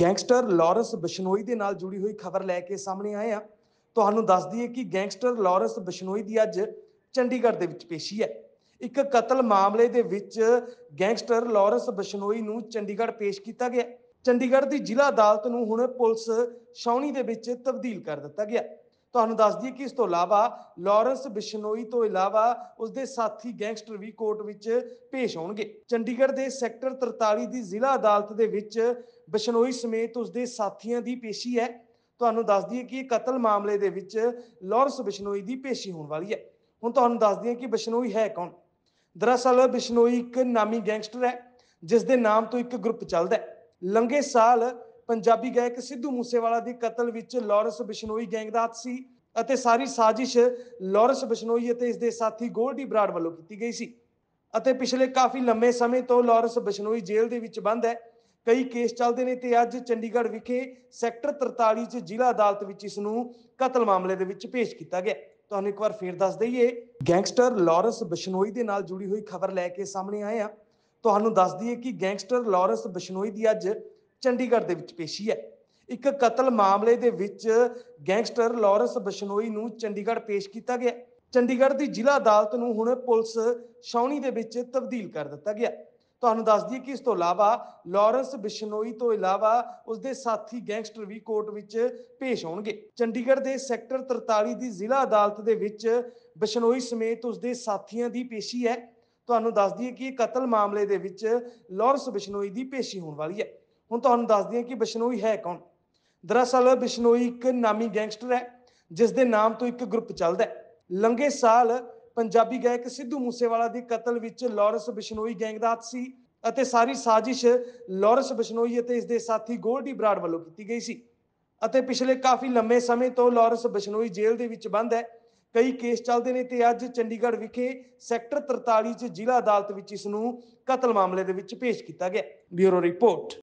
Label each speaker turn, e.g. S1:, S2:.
S1: gangster Lawrence Bishnoi ਦੇ ਨਾਲ ਜੁੜੀ ਹੋਈ ਖਬਰ ਲੈ ਕੇ ਸਾਹਮਣੇ ਆਏ ਆ ਤੁਹਾਨੂੰ ਦੱਸ ਦਈਏ ਕਿ ਗੈਂਗਸਟਰ ਲਾਰੈਂਸ ਬਿਸ਼ਨੋਈ ਦੀ ਅੱਜ ਚੰਡੀਗੜ੍ਹ ਦੇ ਵਿੱਚ ਪੇਸ਼ੀ ਹੈ ਇੱਕ ਕਤਲ ਮਾਮਲੇ ਦੇ ਵਿੱਚ ਗੈਂਗਸਟਰ ਲਾਰੈਂਸ ਬਿਸ਼ਨੋਈ ਨੂੰ ਚੰਡੀਗੜ੍ਹ ਪੇਸ਼ ਕੀਤਾ ਗਿਆ ਚੰਡੀਗੜ੍ਹ ਦੀ ਜ਼ਿਲ੍ਹਾ ਅਦਾਲਤ ਨੂੰ ਹੁਣ ਪੁਲਿਸ ਸ਼ੌਣੀ ਦੇ ਵਿੱਚ ਤਬਦੀਲ ਕਰ ਦਿੱਤਾ ਗਿਆ ਤੁਹਾਨੂੰ ਦੱਸ ਦਈਏ ਕਿ ਇਸ ਤੋਂ ਇਲਾਵਾ ਲਾਰੈਂਸ ਬਿਸ਼ਨੋਈ ਤੋਂ ਇਲਾਵਾ ਉਸਦੇ ਸਾਥੀ ਗੈਂਗਸਟਰ ਵੀ ਕੋਰਟ ਵਿੱਚ ਪੇਸ਼ ਹੋਣਗੇ ਚੰਡੀਗੜ੍ਹ ਦੇ ਸੈਕਟਰ 43 ਦੀ ਜ਼ਿਲ੍ਹਾ ਅਦਾਲਤ ਦੇ ਵਿੱਚ ਬਿਸ਼ਨੋਈ ਸਮੇਤ ਉਸਦੇ ਸਾਥੀਆਂ ਦੀ ਪੇਸ਼ੀ ਹੈ ਤੁਹਾਨੂੰ ਦੱਸ ਦਈਏ ਕਿ ਕਤਲ ਮਾਮਲੇ ਦੇ ਵਿੱਚ ਲਾਰੈਂਸ ਬਿਸ਼ਨੋਈ ਦੀ ਪੇਸ਼ੀ ਹੋਣ ਵਾਲੀ ਹੈ ਹੁਣ ਤੁਹਾਨੂੰ ਦੱਸ ਦਈਏ ਕਿ ਬਿਸ਼ਨੋਈ ਹੈ ਕੌਣ ਦਰਅਸਲ ਬਿਸ਼ਨੋਈ ਇੱਕ ਨਾਮੀ ਗੈਂਗਸਟਰ ਹੈ ਜਿਸ ਦੇ ਨਾਮ ਤੋਂ ਇੱਕ ਗਰੁੱਪ ਚੱਲਦਾ ਹੈ ਲੰਗੇ ਸਾਲ ਪੰਜਾਬੀ ਗਾਇਕ ਸਿੱਧੂ ਮੂਸੇਵਾਲਾ ਦੀ ਕਤਲ ਵਿੱਚ ਲਾਰੈਂਸ ਬਿਸ਼ਨੋਈ ਗੈਂਗ ਦਾ ਹੱਥ ਸੀ ਅਤੇ ਸਾਰੀ ਸਾਜ਼ਿਸ਼ ਲਾਰੈਂਸ ਬਿਸ਼ਨੋਈ ਅਤੇ ਇਸ ਦੇ ਸਾਥੀ ਗੋਲਡੀ ਬਰਾੜ ਵੱਲੋਂ ਕੀਤੀ ਗਈ ਸੀ ਅਤੇ ਪਿਛਲੇ ਕਾਫੀ ਲੰਮੇ ਸਮੇਂ ਤੋਂ ਲਾਰੈਂਸ ਬਿਸ਼ਨੋਈ ਜੇਲ੍ਹ ਦੇ ਵਿੱਚ ਬੰਦ ਹੈ ਕਈ ਕੇਸ ਚੱਲਦੇ ਨੇ ਤੇ ਅੱਜ ਚੰਡੀਗੜ੍ਹ ਵਿਖੇ ਸੈਕਟਰ 43 ਚ ਜ਼ਿਲ੍ਹਾ ਅਦਾਲਤ ਵਿੱਚ ਇਸ ਨੂੰ ਕਤਲ ਮਾਮਲੇ ਦੇ ਵਿੱਚ ਪੇਸ਼ ਕੀਤਾ ਗਿਆ ਤੁਹਾਨੂੰ ਇੱਕ ਵਾਰ ਫੇਰ ਦੱਸ ਦਈਏ ਗੈਂਗਸਟਰ ਲਾਰੈਂਸ ਬਿਸ਼ਨੋਈ ਦੇ ਨਾਲ ਜੁੜੀ ਹੋਈ ਖਬਰ ਲੈ ਕੇ ਸਾਹਮਣੇ ਆਏ ਆ ਤੁਹਾਨੂੰ ਦੱਸ ਦਈਏ ਕਿ ਗੈਂਗਸਟਰ ਲਾਰੈਂਸ ਬਿਸ਼ਨੋਈ ਦੀ ਅੱਜ ਚੰਡੀਗੜ੍ਹ ਦੇ ਵਿੱਚ ਪੇਸ਼ੀ ਹੈ ਇੱਕ ਕਤਲ ਮਾਮਲੇ ਦੇ ਵਿੱਚ ਗੈਂਗਸਟਰ ਲਾਰੈਂਸ ਬਸ਼ਨੋਈ ਨੂੰ ਚੰਡੀਗੜ੍ਹ ਪੇਸ਼ ਕੀਤਾ ਗਿਆ ਚੰਡੀਗੜ੍ਹ ਦੀ ਜ਼ਿਲ੍ਹਾ ਅਦਾਲਤ ਨੂੰ ਹੁਣ ਪੁਲਿਸ ਸ਼ੌਣੀ ਦੇ ਵਿੱਚ ਤਬਦੀਲ ਕਰ ਦਿੱਤਾ ਗਿਆ ਤੁਹਾਨੂੰ ਦੱਸ ਦਈਏ ਕਿ ਇਸ ਤੋਂ ਇਲਾਵਾ ਲਾਰੈਂਸ ਬਿਸ਼ਨੋਈ ਤੋਂ ਇਲਾਵਾ ਉਸਦੇ ਸਾਥੀ ਗੈਂਗਸਟਰ ਵੀ ਕੋਰਟ ਵਿੱਚ ਪੇਸ਼ ਹੋਣਗੇ ਚੰਡੀਗੜ੍ਹ ਦੇ ਸੈਕਟਰ 43 ਦੀ ਜ਼ਿਲ੍ਹਾ ਅਦਾਲਤ ਦੇ ਵਿੱਚ ਬਿਸ਼ਨੋਈ ਸਮੇਤ ਉਸਦੇ ਸਾਥੀਆਂ ਦੀ ਪੇਸ਼ੀ ਹੈ ਤੁਹਾਨੂੰ ਦੱਸ ਦਈਏ ਕਿ ਕਤਲ ਮਾਮਲੇ ਦੇ ਵਿੱਚ ਲਾਰੈਂਸ ਬਿਸ਼ਨੋਈ ਦੀ ਪੇਸ਼ੀ ਹੋਣ ਵਾਲੀ ਹੈ ਹੁਣ ਤੁਹਾਨੂੰ ਦੱਸ ਦਈਏ ਕਿ ਬਿਸ਼ਨੋਈ ਹੈ ਕੌਣ ਦਰਅਸਲ ਬਿਸ਼ਨੋਈ ਇੱਕ ਨਾਮੀ ਗੈਂਗਸਟਰ ਹੈ ਜਿਸ ਦੇ ਨਾਮ ਤੋਂ ਇੱਕ ਗਰੁੱਪ ਚੱਲਦਾ ਹੈ ਲੰਗੇ ਸਾਲ ਪੰਜਾਬੀ ਗਾਇਕ ਸਿੱਧੂ ਮੂਸੇਵਾਲਾ ਦੀ ਕਤਲ ਵਿੱਚ ਲਾਰੈਂਸ ਬਿਸ਼ਨੋਈ ਗੈਂਗ ਦਾ ਹੱਥ ਸੀ ਅਤੇ ਸਾਰੀ ਸਾਜ਼ਿਸ਼ ਲਾਰੈਂਸ ਬਿਸ਼ਨੋਈ ਅਤੇ ਇਸ ਦੇ ਸਾਥੀ ਗੋਲਡੀ ਬਰਾੜ ਵੱਲੋਂ ਕੀਤੀ ਗਈ ਸੀ ਅਤੇ ਪਿਛਲੇ ਕਾਫੀ ਲੰਮੇ ਸਮੇਂ ਤੋਂ ਲਾਰੈਂਸ ਬਿਸ਼ਨੋਈ ਜੇਲ੍ਹ ਦੇ ਵਿੱਚ ਬੰਦ ਹੈ ਕਈ ਕੇਸ ਚੱਲਦੇ ਨੇ ਤੇ ਅੱਜ ਚੰਡੀਗੜ੍ਹ ਵਿਖੇ ਸੈਕਟਰ 43 ਚ ਜ਼ਿਲ੍ਹਾ ਅਦਾਲਤ ਵਿੱਚ ਇਸ ਨੂੰ ਕਤਲ ਮਾਮਲੇ ਦੇ ਵਿੱਚ ਪੇਸ਼ ਕੀਤਾ ਗਿਆ ਬਿਊਰੋ ਰਿਪੋਰਟ